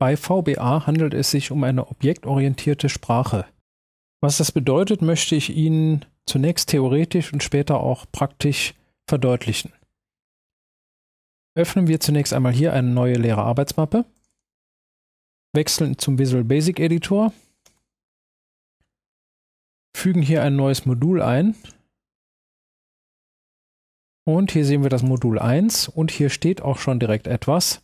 Bei VBA handelt es sich um eine objektorientierte Sprache. Was das bedeutet, möchte ich Ihnen zunächst theoretisch und später auch praktisch verdeutlichen. Öffnen wir zunächst einmal hier eine neue leere Arbeitsmappe, wechseln zum Visual Basic Editor, fügen hier ein neues Modul ein und hier sehen wir das Modul 1 und hier steht auch schon direkt etwas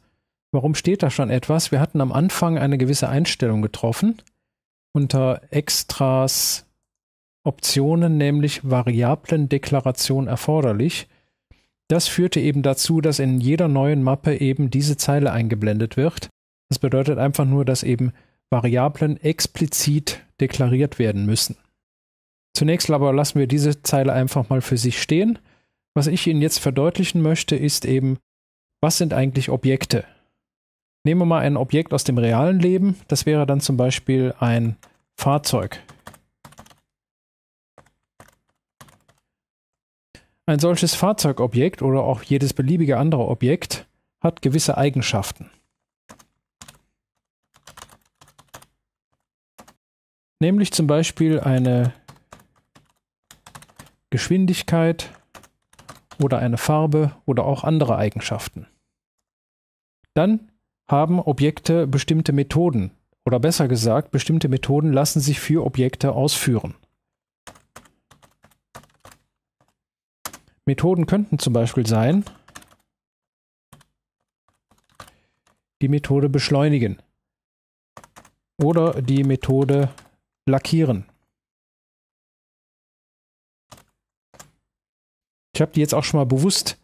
warum steht da schon etwas? Wir hatten am Anfang eine gewisse Einstellung getroffen unter Extras Optionen, nämlich Variablen Deklaration erforderlich. Das führte eben dazu, dass in jeder neuen Mappe eben diese Zeile eingeblendet wird. Das bedeutet einfach nur, dass eben Variablen explizit deklariert werden müssen. Zunächst aber lassen wir diese Zeile einfach mal für sich stehen. Was ich Ihnen jetzt verdeutlichen möchte, ist eben, was sind eigentlich Objekte? Nehmen wir mal ein Objekt aus dem realen Leben. Das wäre dann zum Beispiel ein Fahrzeug. Ein solches Fahrzeugobjekt oder auch jedes beliebige andere Objekt hat gewisse Eigenschaften. Nämlich zum Beispiel eine Geschwindigkeit oder eine Farbe oder auch andere Eigenschaften. Dann haben Objekte bestimmte Methoden oder besser gesagt, bestimmte Methoden lassen sich für Objekte ausführen. Methoden könnten zum Beispiel sein, die Methode beschleunigen oder die Methode lackieren. Ich habe die jetzt auch schon mal bewusst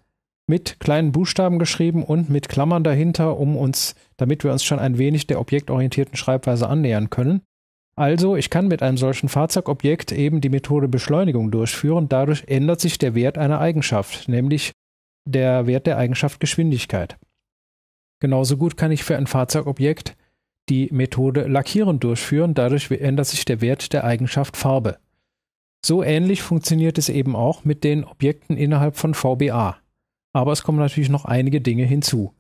mit kleinen Buchstaben geschrieben und mit Klammern dahinter, um uns, damit wir uns schon ein wenig der objektorientierten Schreibweise annähern können. Also, ich kann mit einem solchen Fahrzeugobjekt eben die Methode Beschleunigung durchführen. Dadurch ändert sich der Wert einer Eigenschaft, nämlich der Wert der Eigenschaft Geschwindigkeit. Genauso gut kann ich für ein Fahrzeugobjekt die Methode Lackieren durchführen. Dadurch ändert sich der Wert der Eigenschaft Farbe. So ähnlich funktioniert es eben auch mit den Objekten innerhalb von VBA aber es kommen natürlich noch einige Dinge hinzu.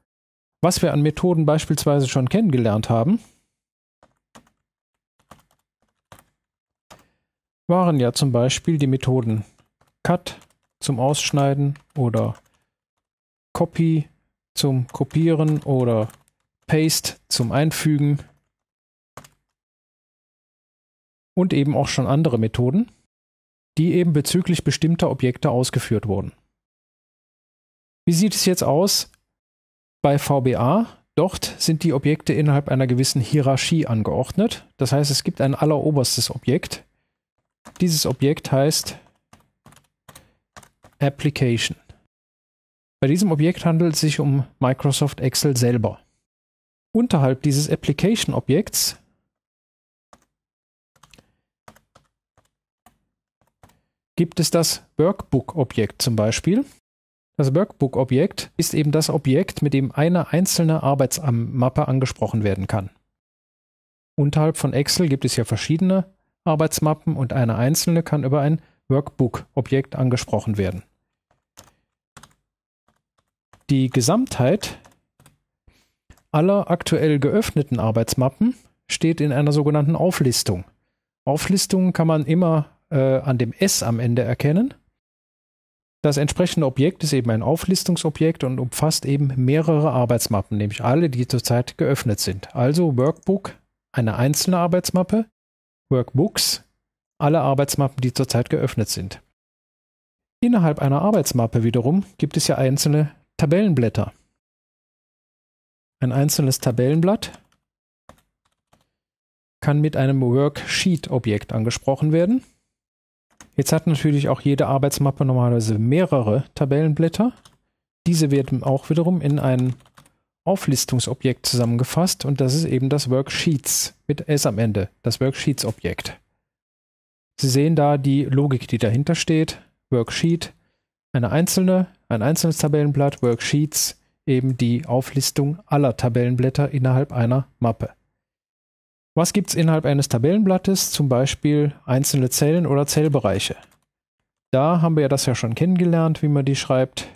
Was wir an Methoden beispielsweise schon kennengelernt haben, waren ja zum Beispiel die Methoden Cut zum Ausschneiden oder Copy zum Kopieren oder Paste zum Einfügen und eben auch schon andere Methoden, die eben bezüglich bestimmter Objekte ausgeführt wurden. Wie sieht es jetzt aus bei VBA? Dort sind die Objekte innerhalb einer gewissen Hierarchie angeordnet. Das heißt, es gibt ein alleroberstes Objekt. Dieses Objekt heißt Application. Bei diesem Objekt handelt es sich um Microsoft Excel selber. Unterhalb dieses Application-Objekts gibt es das Workbook-Objekt zum Beispiel. Das Workbook-Objekt ist eben das Objekt, mit dem eine einzelne Arbeitsmappe angesprochen werden kann. Unterhalb von Excel gibt es ja verschiedene Arbeitsmappen und eine einzelne kann über ein Workbook-Objekt angesprochen werden. Die Gesamtheit aller aktuell geöffneten Arbeitsmappen steht in einer sogenannten Auflistung. Auflistungen kann man immer äh, an dem S am Ende erkennen das entsprechende Objekt ist eben ein Auflistungsobjekt und umfasst eben mehrere Arbeitsmappen, nämlich alle, die zurzeit geöffnet sind. Also Workbook, eine einzelne Arbeitsmappe, Workbooks, alle Arbeitsmappen, die zurzeit geöffnet sind. Innerhalb einer Arbeitsmappe wiederum gibt es ja einzelne Tabellenblätter. Ein einzelnes Tabellenblatt kann mit einem Worksheet-Objekt angesprochen werden. Jetzt hat natürlich auch jede Arbeitsmappe normalerweise mehrere Tabellenblätter. Diese werden auch wiederum in ein Auflistungsobjekt zusammengefasst und das ist eben das Worksheets mit S am Ende, das Worksheets-Objekt. Sie sehen da die Logik, die dahinter steht. Worksheet, eine einzelne, ein einzelnes Tabellenblatt, Worksheets, eben die Auflistung aller Tabellenblätter innerhalb einer Mappe. Was gibt es innerhalb eines Tabellenblattes, zum Beispiel einzelne Zellen oder Zellbereiche? Da haben wir ja das ja schon kennengelernt, wie man die schreibt.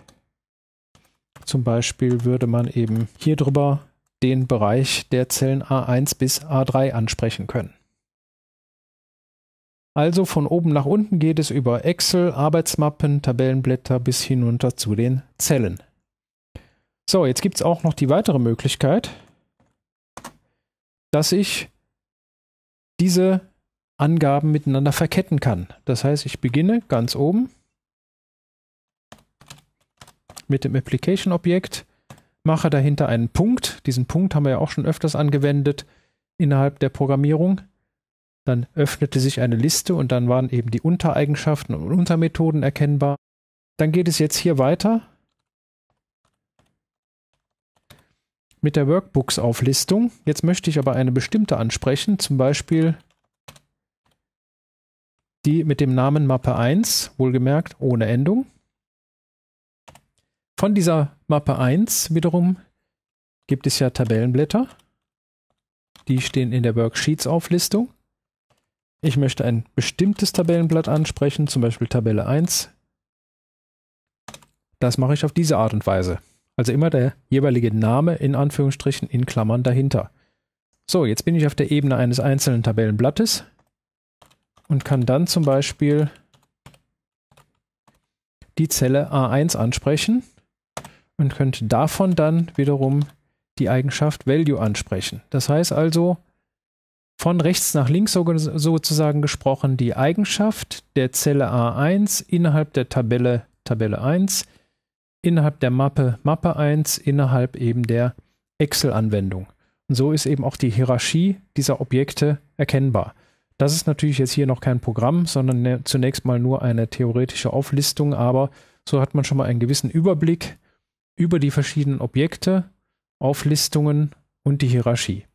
Zum Beispiel würde man eben hier drüber den Bereich der Zellen A1 bis A3 ansprechen können. Also von oben nach unten geht es über Excel, Arbeitsmappen, Tabellenblätter bis hinunter zu den Zellen. So, jetzt gibt es auch noch die weitere Möglichkeit, dass ich diese Angaben miteinander verketten kann. Das heißt, ich beginne ganz oben mit dem Application-Objekt, mache dahinter einen Punkt. Diesen Punkt haben wir ja auch schon öfters angewendet innerhalb der Programmierung. Dann öffnete sich eine Liste und dann waren eben die Untereigenschaften und Untermethoden erkennbar. Dann geht es jetzt hier weiter mit der Workbooks-Auflistung. Jetzt möchte ich aber eine bestimmte ansprechen, zum Beispiel die mit dem Namen Mappe 1, wohlgemerkt ohne Endung. Von dieser Mappe 1 wiederum gibt es ja Tabellenblätter. Die stehen in der Worksheets-Auflistung. Ich möchte ein bestimmtes Tabellenblatt ansprechen, zum Beispiel Tabelle 1. Das mache ich auf diese Art und Weise. Also immer der jeweilige Name in Anführungsstrichen in Klammern dahinter. So, jetzt bin ich auf der Ebene eines einzelnen Tabellenblattes und kann dann zum Beispiel die Zelle A1 ansprechen und könnte davon dann wiederum die Eigenschaft Value ansprechen. Das heißt also, von rechts nach links sozusagen gesprochen, die Eigenschaft der Zelle A1 innerhalb der Tabelle Tabelle 1 innerhalb der Mappe Mappe 1, innerhalb eben der Excel-Anwendung. Und so ist eben auch die Hierarchie dieser Objekte erkennbar. Das ist natürlich jetzt hier noch kein Programm, sondern ne, zunächst mal nur eine theoretische Auflistung, aber so hat man schon mal einen gewissen Überblick über die verschiedenen Objekte, Auflistungen und die Hierarchie.